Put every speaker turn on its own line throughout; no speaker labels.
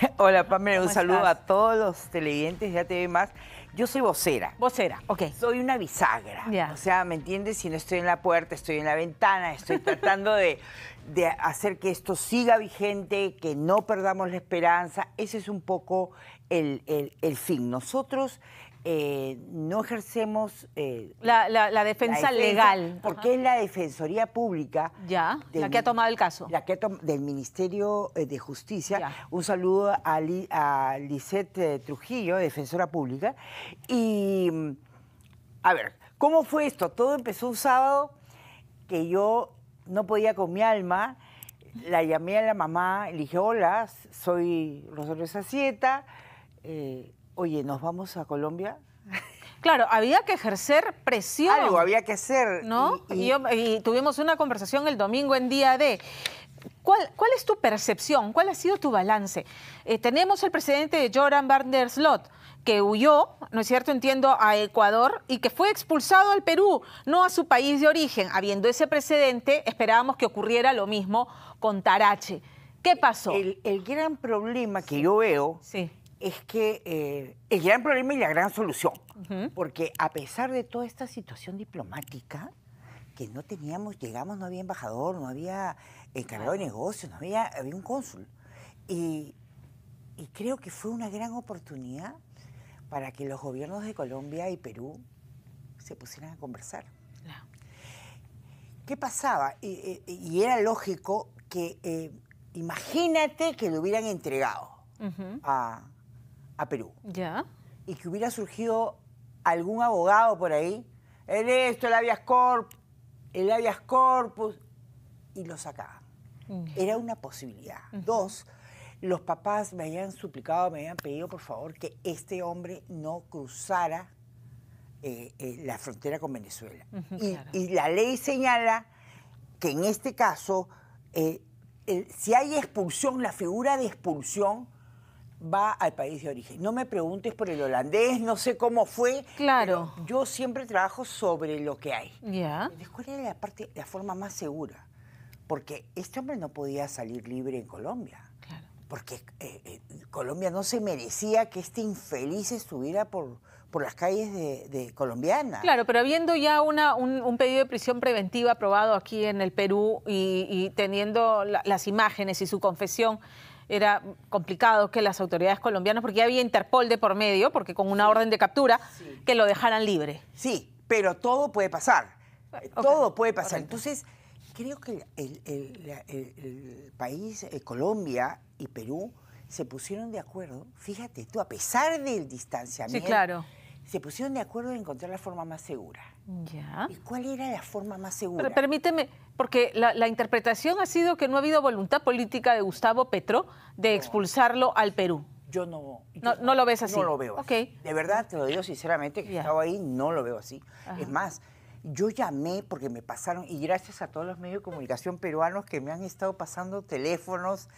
Hola, Pamela, un saludo a todos los televidentes de ATV Más. Yo soy vocera. Vocera, ok. Soy una bisagra. O sea, ¿me entiendes? Si no estoy en la puerta, estoy en la ventana, estoy tratando de, hacer que esto siga vigente, que no perdamos la esperanza. Ese es un poco el, el fin. Nosotros eh, no ejercemos eh,
la, defensa legal. Porque
es la Defensoría Pública. Ya, la que ha tomado el caso. La que del Ministerio eh, de Justicia. Un saludo a, Lisette Trujillo, defensora pública. Y, mm, a ver, ¿cómo fue esto? Todo empezó un sábado que yo no podía con mi alma. La llamé a la mamá, le dije, hola, soy Rosario Sacieta. Eh, Oye, ¿nos vamos a Colombia? Claro,
había que ejercer presión. Algo había que
hacer. ¿No? Y, yo, tuvimos una conversación
el domingo en día de. ¿Cuál, es tu percepción? ¿Cuál ha sido tu balance? Eh, tenemos el presidente Joran Barner Slot, que huyó, ¿no es cierto? Entiendo, a Ecuador y que fue expulsado al Perú, no a su país de origen. Habiendo ese precedente, esperábamos que ocurriera lo mismo con Tarache. ¿Qué pasó?
el gran problema que yo veo sí es que eh, el gran problema y la gran solución, porque a pesar de toda esta situación diplomática, que no teníamos, llegamos, no había embajador, no había encargado de negocios, no había, había un cónsul. Y, y creo que fue una gran oportunidad para que los gobiernos de Colombia y Perú se pusieran a conversar. ¿Qué pasaba? Y, era lógico que, eh, imagínate que lo hubieran entregado a a Perú. Y que hubiera surgido algún abogado por ahí, en esto, el habeas corpus, el habeas corpus, y lo sacaban. Mm. Era una posibilidad. Dos, los papás me habían suplicado, me habían pedido por favor que este hombre no cruzara eh, eh, la frontera con Venezuela. y, la ley señala que en este caso, eh, si hay expulsión, la figura de expulsión va al país de origen. No me preguntes por el holandés, no sé cómo fue. Claro. yo siempre trabajo sobre lo que hay. Ya. ¿Cuál era la parte, la forma más segura? Porque este hombre no podía salir libre en Colombia. Claro. Porque eh, eh, Colombia no se merecía que este infeliz estuviera por, por las calles de, colombiana. Claro,
pero habiendo ya una, un, pedido de prisión preventiva aprobado aquí en el Perú y, teniendo las imágenes y su confesión, era complicado que las autoridades colombianas, porque ya había Interpol de por medio, porque con una orden de captura, que lo dejaran
libre. Sí, pero todo puede pasar. Todo puede pasar. Entonces, creo que el, el, país, eh, Colombia y Perú, se pusieron de acuerdo, fíjate tú, a pesar del distanciamiento. Sí, claro se pusieron de acuerdo en encontrar la forma más segura. ¿Y cuál era la forma más segura?
permíteme, porque la, interpretación ha sido que no ha habido voluntad política de Gustavo Petro de expulsarlo
al Perú. Yo no, no, lo ves así. No lo veo De verdad, te lo digo sinceramente, que estaba ahí, no lo veo así. Es más, yo llamé porque me pasaron, y gracias a todos los medios de comunicación peruanos que me han estado pasando teléfonos,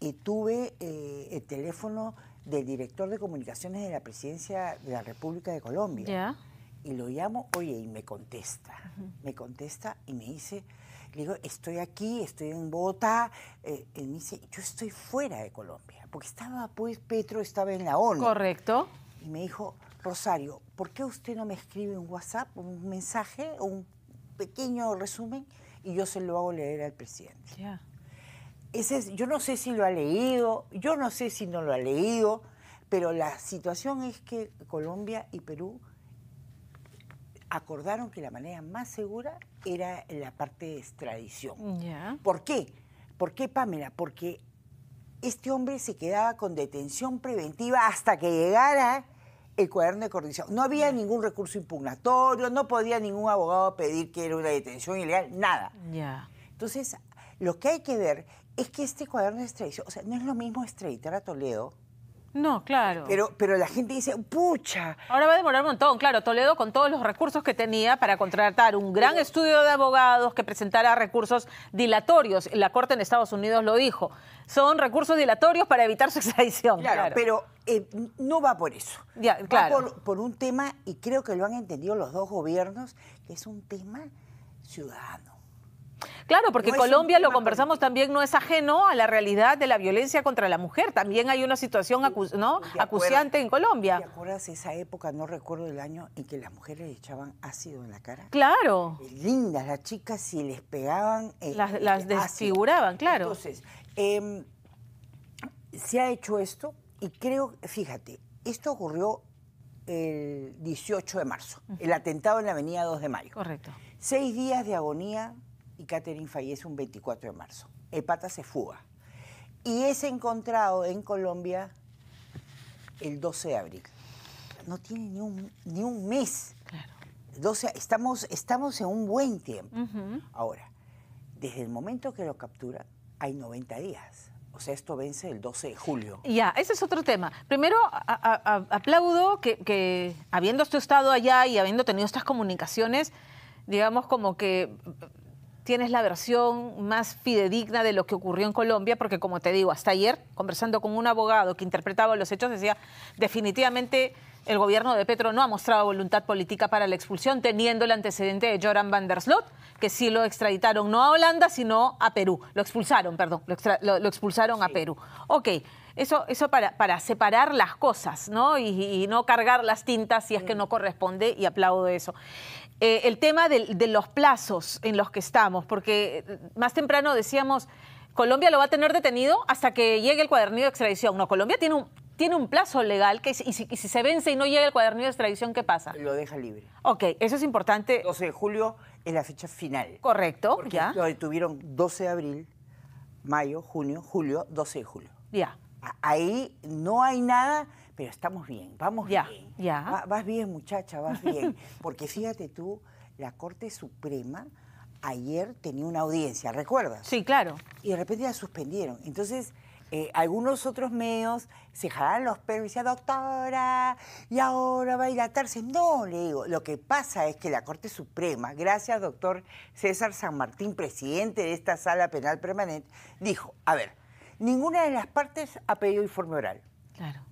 y, tuve eh, el teléfono del director de comunicaciones de la presidencia de la República de Colombia. Y lo llamo, oye, y me contesta. Me contesta y me dice, le digo, estoy aquí, estoy en Bogotá. Eh, y me dice, yo estoy fuera de Colombia, porque estaba, pues, Petro estaba en la ONU. Correcto. Y me dijo, Rosario, ¿por qué usted no me escribe un WhatsApp, un mensaje, un pequeño resumen, y yo se lo hago leer al presidente? ya yo no sé si lo ha leído, yo no sé si no lo ha leído, pero la situación es que Colombia y Perú acordaron que la manera más segura era la parte de extradición. ¿Por qué? ¿Por qué, Pamela? Porque este hombre se quedaba con detención preventiva hasta que llegara el cuaderno de coordinación. No había ningún recurso impugnatorio, no podía ningún abogado pedir que era una detención ilegal, nada. Entonces, lo que hay que ver es que este cuaderno de extradición, o sea, no es lo mismo extraditar a Toledo. No, claro. Pero, pero la gente dice, pucha.
Ahora va a demorar un montón, claro. Toledo con todos los recursos que tenía para contratar un gran estudio de abogados que presentara recursos dilatorios. La Corte en Estados Unidos lo dijo. Son recursos dilatorios para evitar
su extradición. Claro, pero eh, no va por eso. claro. Va por un tema, y creo que lo han entendido los dos gobiernos, que es un tema ciudadano.
Claro, porque Colombia, lo conversamos también, no es ajeno a la realidad de la violencia contra la mujer. También hay una situación acuciante en Colombia. ¿Te
acuerdas esa época, no recuerdo el año, en que las mujeres echaban ácido en la cara?
Claro.
Lindas las chicas, si les pegaban... Este, las, desfiguraban, claro. Entonces, em, se ha hecho esto y creo, fíjate, esto ocurrió el 18 de marzo, el atentado en la avenida 2 de mayo. Correcto. Seis días de agonía, y Catherine fallece un 24 de marzo. El pata se fuga y es encontrado en Colombia el 12 de abril. No tiene ni un, mes. Claro. estamos, estamos en un buen tiempo. Ahora, desde el momento que lo captura, hay 90 días. O sea, esto vence el 12 de julio.
Ya, ese es otro tema. Primero, aplaudo que, que habiendo estado allá y habiendo tenido estas comunicaciones, digamos, como que tienes la versión más fidedigna de lo que ocurrió en Colombia, porque como te digo, hasta ayer, conversando con un abogado que interpretaba los hechos, decía, definitivamente el gobierno de Petro no ha mostrado voluntad política para la expulsión, teniendo el antecedente de Joran van der Slot, que sí lo extraditaron no a Holanda, sino a Perú. Lo expulsaron, perdón, lo, expulsaron a Perú. Ok, eso, eso para, para separar las cosas, ¿no? y, no cargar las tintas si es que mm. no corresponde, y aplaudo eso. Eh, el tema de, los plazos en los que estamos, porque eh, más temprano decíamos, Colombia lo va a tener detenido hasta que llegue el cuadernillo de extradición. No, Colombia tiene un, tiene un plazo legal que y si, se vence y no llega el cuadernillo de extradición, ¿qué pasa?
Lo deja libre. Ok, eso es importante. 12 de julio es la fecha final. Correcto, ya. Lo detuvieron 12 de abril, mayo, junio, julio, 12 de julio. Ya. Ahí no hay nada pero estamos bien, vamos bien. Ya. vas bien, muchacha, vas bien. Porque fíjate tú, la Corte Suprema ayer tenía una audiencia, ¿recuerdas? Sí, claro. Y de repente la suspendieron. Entonces, eh, algunos otros medios se jalaron los perros y decían, doctora, y ahora va a dilatarse. No, le digo, lo que pasa es que la Corte Suprema, gracias doctor César San Martín, presidente de esta sala penal permanente, dijo, a ver, ninguna de las partes ha pedido informe oral. Claro.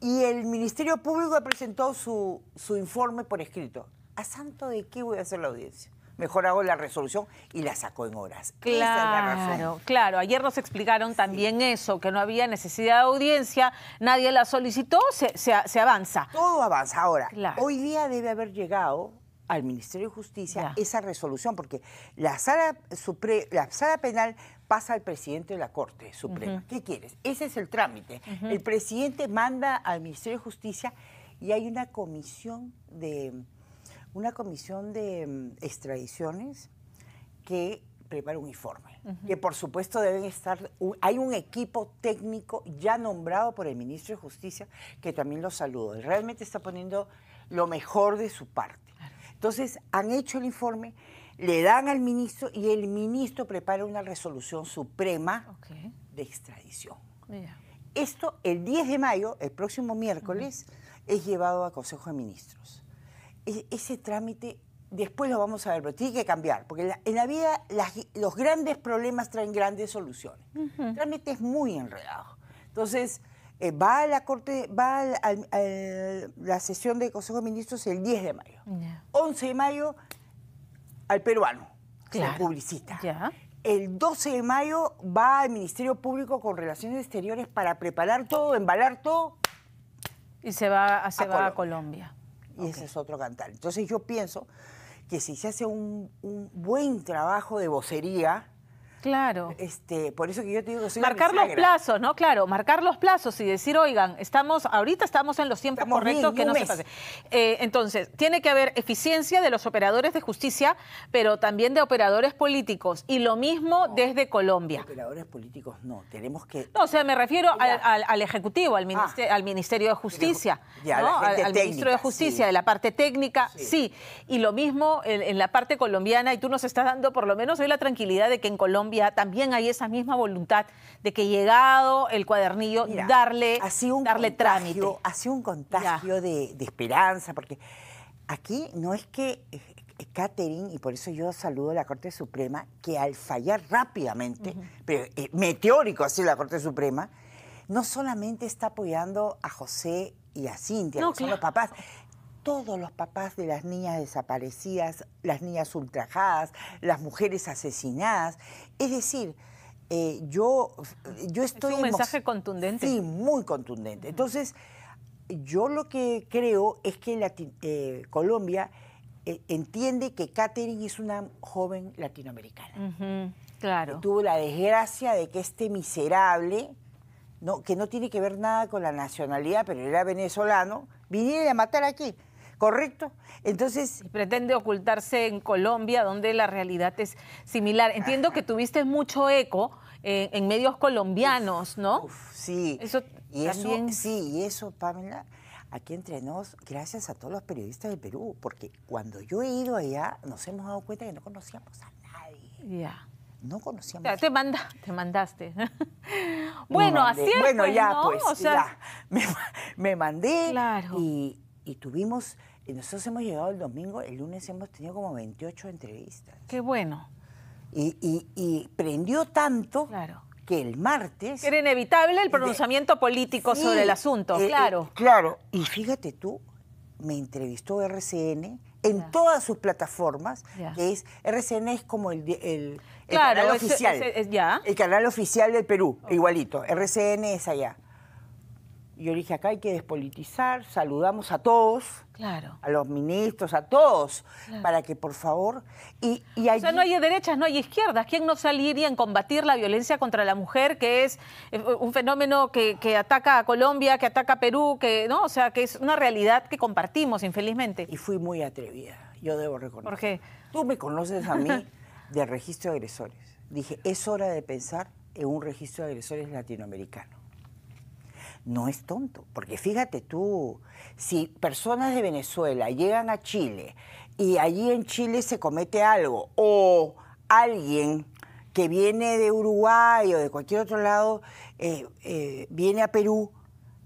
Y el Ministerio Público presentó su, su informe por escrito. ¿A santo de qué voy a hacer la audiencia? mejor hago la resolución y la saco en horas. Claro,
claro. Ayer nos explicaron también eso, que no había necesidad
de audiencia, nadie la solicitó, se, avanza. Todo avanza. Ahora, hoy día debe haber llegado al Ministerio de Justicia esa resolución, porque la sala, supre, la sala penal pasa al presidente de la Corte Suprema. ¿Qué quieres? Ese es el trámite. El presidente manda al Ministerio de Justicia y hay una comisión de una comisión de mm, extradiciones que prepara un informe, que por supuesto deben estar, hay un equipo técnico ya nombrado por el ministro de Justicia, que también lo saludo, realmente está poniendo lo mejor de su parte. Entonces, han hecho el informe, le dan al ministro y el ministro prepara una resolución suprema de extradición. Esto el 10 de mayo, el próximo miércoles, es llevado a Consejo de Ministros. E, ese trámite después lo vamos a ver, pero tiene que cambiar, porque en la vida los grandes problemas traen grandes soluciones. El trámite es muy enredado. Entonces, eh, va a la corte, va la, sesión de Consejo de Ministros el 10 de mayo. 11 de mayo al peruano, claro. el publicista. El 12 de mayo va al Ministerio Público con Relaciones Exteriores para preparar todo, embalar todo. Y se va ah, a, Colombia. Y ese es otro cantar. Entonces yo pienso que si se hace un buen trabajo de vocería, Claro. Este, por eso que yo te digo que soy Marcar los plazos,
¿no? Claro, marcar los plazos y decir, oigan, estamos, ahorita estamos en los tiempos correctos que no se eh, entonces, tiene que haber eficiencia de los operadores de justicia, pero también de operadores políticos. Y lo mismo desde Colombia.
Operadores políticos no, tenemos que.
No, o sea, me refiero al, Ejecutivo, al, ministerio, ah. al Ministerio de Justicia. al, ministro de Justicia, de la parte técnica, sí. Y lo mismo en la parte colombiana, y tú nos estás dando por lo menos hoy la tranquilidad de que en Colombia también hay esa misma voluntad de que llegado el cuadernillo, darle, darle trámite.
Ha sido un contagio de, esperanza, porque aquí no es que eh, eh, Catherine, y por eso yo saludo a la Corte Suprema, que al fallar rápidamente, pero eh, meteórico así la Corte Suprema, no solamente está apoyando a José y a Cintia, que son los papás, todos los papás de las niñas desaparecidas, las niñas ultrajadas, las mujeres asesinadas. Es decir, eh, yo, yo estoy... Es un mensaje contundente. Sí, muy contundente. Entonces, yo lo que creo es que eh, Colombia eh, entiende que Catherine es una joven latinoamericana. claro. tuvo la desgracia de que este miserable, no, que no tiene que ver nada con la nacionalidad, pero era venezolano, viniera a matar aquí. ¿correcto? Entonces... Y pretende
ocultarse en Colombia, donde la realidad es similar. Entiendo que tuviste mucho eco eh, en, medios colombianos, ¿no?
sí. Eso y también... eso, sí, y eso, Pamela, aquí entre nos, gracias a todos los periodistas del Perú, porque cuando yo he ido allá, nos hemos dado cuenta que no conocíamos a
nadie.
Ya. no conocíamos. Ya,
te, manda, te mandaste.
bueno, así es. Bueno, pues, ya, pues, sea... ya. Me, mandé claro. y, y tuvimos, nosotros hemos llegado el domingo, el lunes hemos tenido como 28 entrevistas. Qué bueno. Y, y, prendió tanto que el martes... Era
inevitable el pronunciamiento político sobre el asunto, eh, eh, claro.
claro, y fíjate tú, me entrevistó RCN, en todas sus plataformas, que es RCN es como el, el, canal oficial, el canal oficial del Perú, igualito, RCN es allá. Y yo dije, acá hay que despolitizar, saludamos a todos, a los ministros, a todos, para que por favor... Y, y O sea, no hay derechas, no hay
izquierdas. ¿Quién no saliría en combatir la violencia contra la mujer, que es eh, un fenómeno que, ataca a Colombia, que ataca a Perú, que no, o sea, que es una realidad que compartimos, infelizmente?
Y fui muy atrevida, yo debo reconocer. ¿Por qué? Tú me conoces a mí del registro de agresores. Dije, es hora de pensar en un registro de agresores latinoamericano no es tonto. Porque fíjate tú, si personas de Venezuela llegan a Chile y allí en Chile se comete algo o alguien que viene de Uruguay o de cualquier otro lado eh, eh, viene a Perú,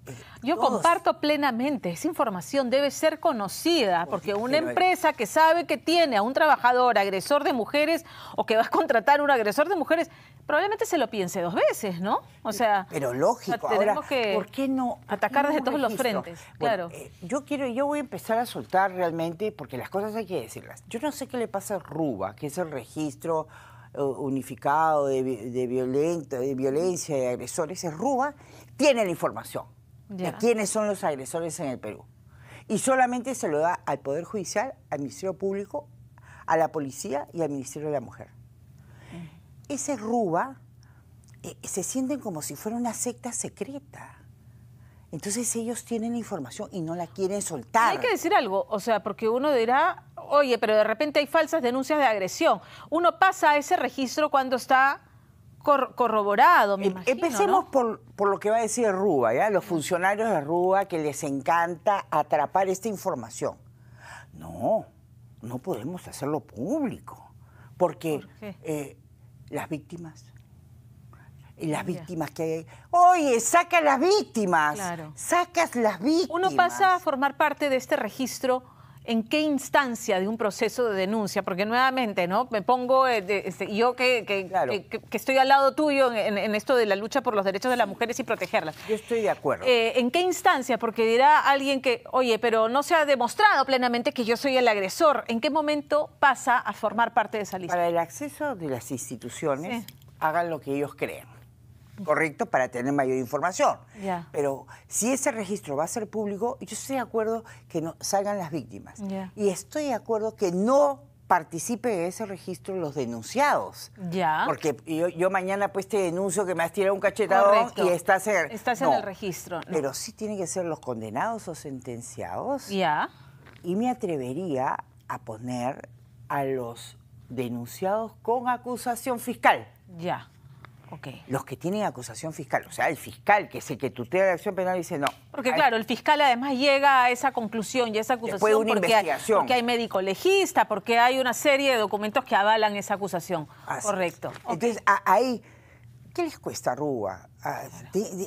eh, yo comparto plenamente, esa información debe ser conocida, porque una empresa que sabe que tiene a un trabajador agresor de mujeres o que va a contratar a un agresor de mujeres, probablemente se lo piense dos veces, ¿no? O sea, pero
lógico, ahora, ¿por qué no atacar desde todos los frentes? claro. Eh, yo quiero, yo voy a empezar a soltar realmente, porque las cosas hay que decirlas. Yo no sé qué le pasa a Ruba, que es el registro eh, unificado de, de violencia, de agresores, es Ruba, tiene la información de quiénes son los agresores en el Perú. Y solamente se lo da al Poder Judicial, al Ministerio Público, a la Policía y al Ministerio de la Mujer ese ruba eh, se sienten como si fuera una secta secreta. Entonces ellos tienen información y no la quieren soltar. Hay que
decir algo, o sea, porque uno dirá, oye, pero de repente hay falsas denuncias de agresión. Uno pasa a ese registro cuando está corroborado, me em, imagino. Empecemos
por, lo que va a decir Rúa, ¿ya? los funcionarios de Rúa que les encanta atrapar esta información. No, no podemos hacerlo público, porque eh, las víctimas. Y las víctimas que hay. Oye, saca las víctimas. Sacas las víctimas. Uno pasa a formar parte de este registro
en qué instancia de un proceso de denuncia, porque nuevamente, ¿no? Me pongo, eh, este, yo que, que, estoy al lado tuyo en, esto de la lucha por los derechos de las mujeres y protegerlas. Yo
estoy de acuerdo.
Eh, ¿En qué instancia? Porque dirá alguien que, oye, pero no se ha demostrado plenamente que yo soy el agresor. ¿En qué momento pasa a formar parte de esa lista? Para el
acceso de las instituciones, hagan lo que ellos crean ¿correcto? Para tener mayor información. Pero si ese registro va a ser público, yo estoy de acuerdo que no salgan las víctimas. Y estoy de acuerdo que no participe en ese registro los denunciados. Ya. Porque yo, mañana pues te denuncio que me has tirado un cachetado y estás en, en el registro. Pero sí tienen que ser los condenados o sentenciados. Ya. Y me atrevería a poner a los denunciados con acusación fiscal. Ya. Los que tienen acusación fiscal, o sea, el fiscal que se que tutea la acción penal dice no.
Porque claro, el fiscal además llega a esa conclusión y a esa acusación porque, Hay, médico legista, porque hay una serie de documentos que avalan esa acusación. Correcto.
Entonces, ¿qué les cuesta, Rúa?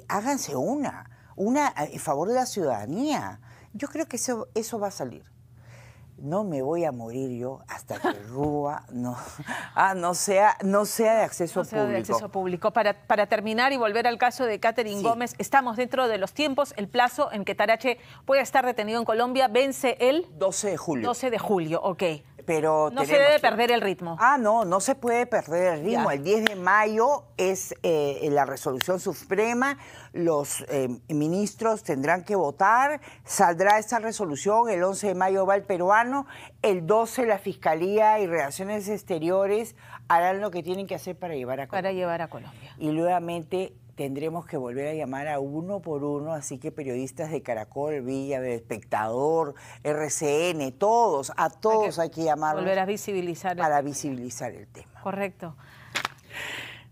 háganse una, una eh, en favor de la ciudadanía. Yo creo que eso, eso va a salir no me voy a morir yo hasta que Rúa no, ah, no, sea, no sea de acceso público. acceso
público. Para, para terminar y volver al caso de Catherine Gómez, estamos dentro de los tiempos. El plazo en que Tarache pueda estar detenido en Colombia vence el 12
de julio. 12 de julio, ok no se debe perder el ritmo. Ah, no, no se puede perder el ritmo. El 10 de mayo es eh, la resolución suprema, los eh, ministros tendrán que votar, saldrá esta resolución, el 11 de mayo va el peruano, el 12 la Fiscalía y Relaciones Exteriores harán lo que tienen que hacer para llevar a Para llevar a Colombia. Y nuevamente tendremos que volver a llamar a uno por uno, así que periodistas de Caracol, Villa, de Espectador, RCN, todos, a todos hay que, llamarlos. Volver a visibilizar. Para visibilizar el tema.
Correcto.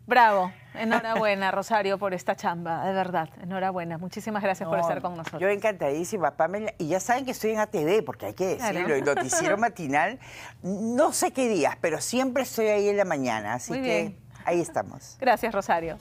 Bravo, enhorabuena Rosario por esta chamba, de verdad, enhorabuena. Muchísimas gracias por estar con nosotros.
Yo encantadísima, Pamela. Y ya saben que estoy en ATV, porque hay que decirlo, el noticiero matinal, no sé qué días, pero siempre estoy ahí en la mañana, así que ahí estamos.
Gracias Rosario.